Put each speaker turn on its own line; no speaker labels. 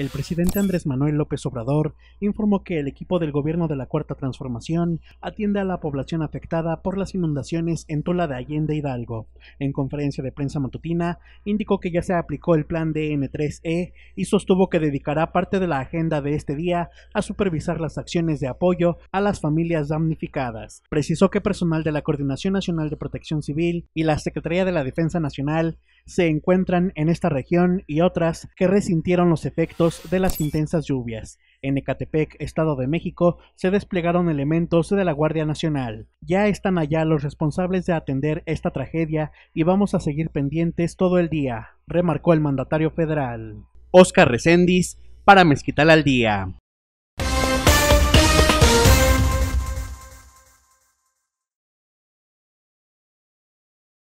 el presidente Andrés Manuel López Obrador informó que el equipo del gobierno de la Cuarta Transformación atiende a la población afectada por las inundaciones en Tula de Allende Hidalgo. En conferencia de prensa matutina, indicó que ya se aplicó el plan DN3E e y sostuvo que dedicará parte de la agenda de este día a supervisar las acciones de apoyo a las familias damnificadas. Precisó que personal de la Coordinación Nacional de Protección Civil y la Secretaría de la Defensa Nacional se encuentran en esta región y otras que resintieron los efectos de las intensas lluvias. En Ecatepec, Estado de México, se desplegaron elementos de la Guardia Nacional. Ya están allá los responsables de atender esta tragedia y vamos a seguir pendientes todo el día, remarcó el mandatario federal.
Oscar Recendis,
para Mezquital al Día.